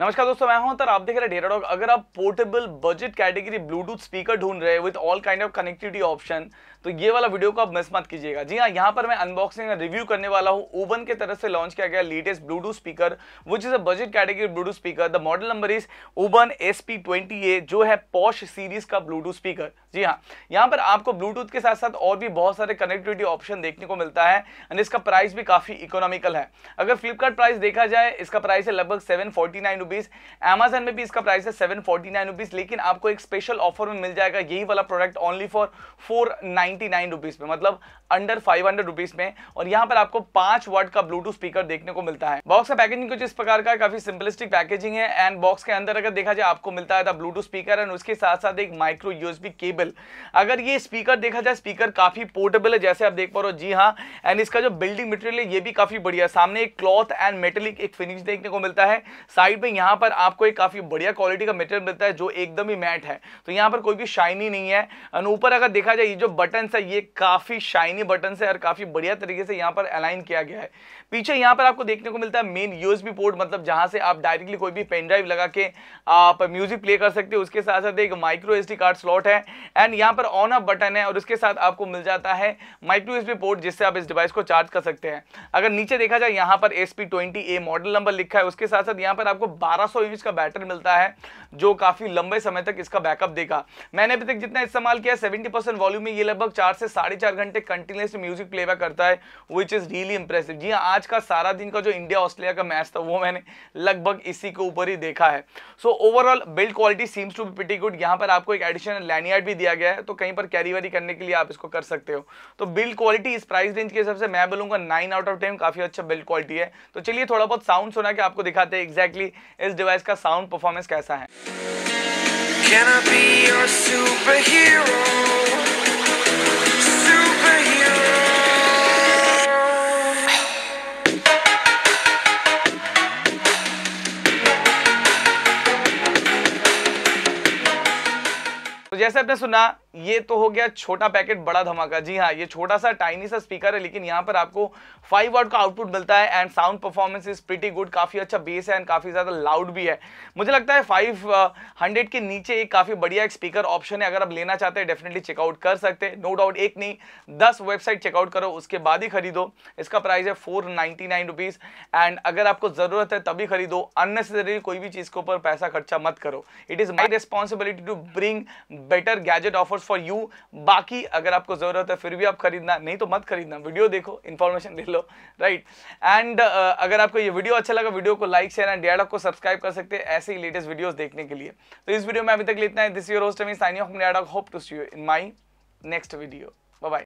नमस्कार दोस्तों मैं हूं तर आप देख रहे हैं डेरा डॉग अगर आप portable budget category bluetooth speaker ढूंढ रहे हैं with all kind of connectivity option तो ये वाला वीडियो को आप मिस मत कीजिएगा जी हाँ यहाँ पर मैं अनबॉक्सिंग रिव्यू करने वाला हूँ ओवन के तरफ से लॉन्च किया गया लेटेस्ट ब्लूटूथ स्पीकर वो जिस budget category bluetooth speaker the model number is ओवन एस पी ट्वेंटी ए जो है पॉश सीरीज का ब्लूटूथ स्पीकर जी हाँ यहाँ पर आपको ब्लूटूथ के साथ साथ और भी बहुत सारे कनेक्टिविटी ऑप्शन देखने को मिलता है एंड इसका प्राइस भी काफ़ी इकोनॉमिकल है अगर फ्लिपकार्ट प्राइस देखा जाए इसका प्राइस है लगभग seven forty nine rupees Amazon में भी इसका प्राइस है सेवन फोर्टी नाइन रुपीज़ लेकिन आपको एक स्पेशल ऑफर में मिल जाएगा यही वाला product only for four nine ninety nine rupees मतलब अंडर फाइव हंड्रेड में और यहाँ पर आपको पांच वर्ड का ब्लूटूथ स्पीकर देखने को मिलता है बॉक्स का पैकेजिंग कुछ इस प्रकार का काफी सिंपलिस्टिक पैकेजिंग है एंड बॉक्स के अंदर अगर देखा जाए आपको मिलता है ब्लूटूथ स्पीकर एंड उसके साथ साथ एक माइक्रो यूएसबी केबल अगर ये स्पीकर देखा जाए स्पीकर काफी पोर्टेबल है जैसे आप देख पा रहे हो जी हाँ एंड इसका जो बिल्डिंग मटेरियल है ये भी काफी बढ़िया सामने एक क्लॉथ एंड मेटेलिक एक फिनिश देखने को मिलता है साइड में यहाँ पर आपको एक काफी बढ़िया क्वालिटी का मेटेरियल मिलता है जो एकदम ही मैट है तो यहाँ पर कोई भी शाइनी नहीं है एंड ऊपर अगर देखा जाए ये जो बटन डिफरेंस है ये काफ़ी शाइनी बटन है और काफ़ी बढ़िया तरीके से यहाँ पर अलाइन किया गया है पीछे यहाँ पर आपको देखने को मिलता है मेन यूएसबी पोर्ट मतलब जहां से आप डायरेक्टली कोई भी पेन ड्राइव लगा के आप म्यूजिक प्ले कर सकते हैं उसके साथ साथ एक माइक्रो एस कार्ड स्लॉट है एंड यहाँ पर ऑन ऑफ बटन है और उसके साथ आपको मिल जाता है माइक्रो एस पोर्ट जिससे आप इस डिवाइस को चार्ज कर सकते हैं अगर नीचे देखा जाए यहाँ पर एस मॉडल नंबर लिखा है उसके साथ साथ यहाँ पर आपको बारह सौ का बैटरी मिलता है जो काफ़ी लंबे समय तक इसका बैकअप देगा मैंने अभी तक जितना इस्तेमाल किया सेवेंटी परसेंट वॉल्यूम में ये लगभग लगभग चार से साढ़े चार घंटे कंटिन्यूस म्यूजिक प्लेबैक करता है विच इज़ रियली इंप्रेसिव जी हाँ आज का सारा दिन का जो इंडिया ऑस्ट्रेलिया का मैच था वो मैंने लगभग इसी के ऊपर ही देखा है so overall build quality seems to be good यहाँ पर आपको एक एडिशनल लैनियार्ड भी दिया गया है तो कहीं पर कैरी वैरी करने के लिए आप इसको कर सकते हो तो बिल्ड क्वालिटी इस प्राइस रेंज के हिसाब से मैं बोलूंगा नाइन आउट ऑफ टेन काफ़ी अच्छा बिल्ड क्वालिटी है तो चलिए थोड़ा बहुत साउंड सुना के आपको दिखाते हैं एग्जैक्टली इस डिवाइस का साउंड परफॉर्मेंस कैसा है Can I be your superhero? तो जैसे आपने सुना ये तो हो गया छोटा पैकेट बड़ा धमाका जी हाँ ये छोटा सा टाइनी सा स्पीकर है लेकिन यहाँ पर आपको 5 वाट का आउटपुट मिलता है and sound performance is pretty good काफ़ी अच्छा बेस है एंड काफ़ी ज़्यादा लाउड भी है मुझे लगता है 500 uh, के नीचे एक काफ़ी बढ़िया एक स्पीकर ऑप्शन है अगर आप लेना चाहते हैं डेफिनेटली चेकआउट कर सकते हैं नो डाउट एक नहीं दस वेबसाइट चेकआउट करो उसके बाद ही खरीदो इसका प्राइस है फोर नाइन्टी एंड अगर आपको ज़रूरत है तभी खरीदो अननेसेसरी कोई भी चीज़ के ऊपर पैसा खर्चा मत करो it is my responsibility to bring better gadget offer for you बाकी अगर आपको ज़रूरत है फिर भी आप खरीदना नहीं तो मत खरीदना वीडियो देखो इन्फॉर्मेशन ले लो राइट एंड uh, अगर आपको ये वीडियो अच्छा लगा वीडियो को लाइक शेयर एंड डेडॉक को सब्सक्राइब कर सकते हैं ऐसे ही लेटेस्ट वीडियोज़ देखने के लिए तो इस वीडियो में अभी तक लेना है this your host me sign off Dadock hope to see you in my next video bye